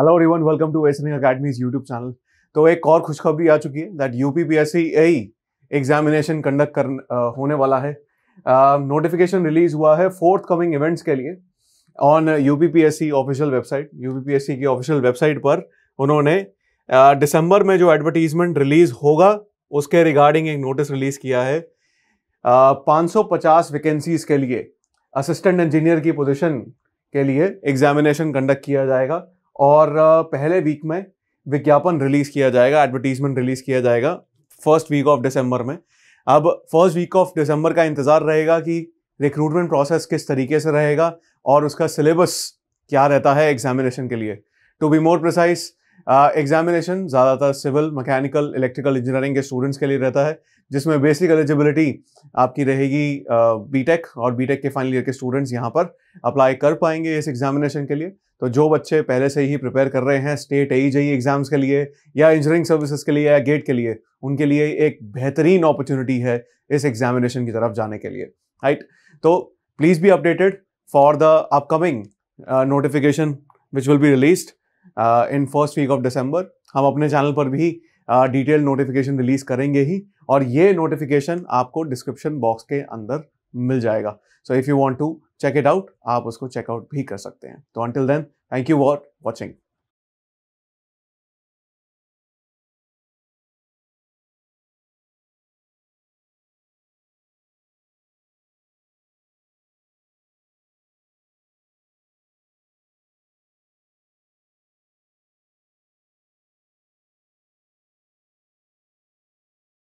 hello everyone welcome to westerning academies YouTube channel तो एक और खुशखबरी आ चुकी है that U P P S C examination conduct कर होने वाला है नोटिफिकेशन रिलीज हुआ है फोर्थ कमिंग इवेंट्स के लिए on U P P S C official website U P P S C की ऑफिशियल वेबसाइट पर उन्होंने दिसंबर uh, में जो एडवर्टीजमेंट रिलीज होगा उसके रिगार्डिंग एक नोटिस रिलीज किया है पाँच सौ पचास वैकेंसीज के लिए असिस्टेंट इंजीनियर की पोजिशन के लिए एग्जामिनेशन कंडक्ट किया जाएगा और पहले वीक में विज्ञापन रिलीज़ किया जाएगा एडवर्टीजमेंट रिलीज़ किया जाएगा फर्स्ट वीक ऑफ दिसंबर में अब फर्स्ट वीक ऑफ दिसंबर का इंतज़ार रहेगा कि रिक्रूटमेंट प्रोसेस किस तरीके से रहेगा और उसका सिलेबस क्या रहता है एग्जामिनेशन के लिए to be more precise examination ज़्यादातर सिविल मैकेनिकल इलेक्ट्रिकल इंजीनियरिंग के स्टूडेंट्स के लिए रहता है जिसमें बेसिक एलिजिबिलिटी आपकी रहेगी बीटेक टेक और बीटेक के फाइनल ईयर के स्टूडेंट्स यहाँ पर अप्लाई कर पाएंगे इस एग्जामिनेशन के लिए तो जो बच्चे पहले से ही प्रिपेयर कर रहे हैं स्टेट ए जी एग्जाम्स के लिए या इंजीनियरिंग सर्विसेज के लिए या गेट के लिए उनके लिए एक बेहतरीन अपॉर्चुनिटी है इस एग्जामिनेशन की तरफ जाने के लिए राइट तो please be updated for the upcoming notification which will be released in first week of December हम अपने चैनल पर भी डिटेल नोटिफिकेशन रिलीज करेंगे ही और ये नोटिफिकेशन आपको डिस्क्रिप्शन बॉक्स के अंदर मिल जाएगा so if you want to check it out आप उसको चेकआउट भी कर सकते हैं तो until then thank you for watching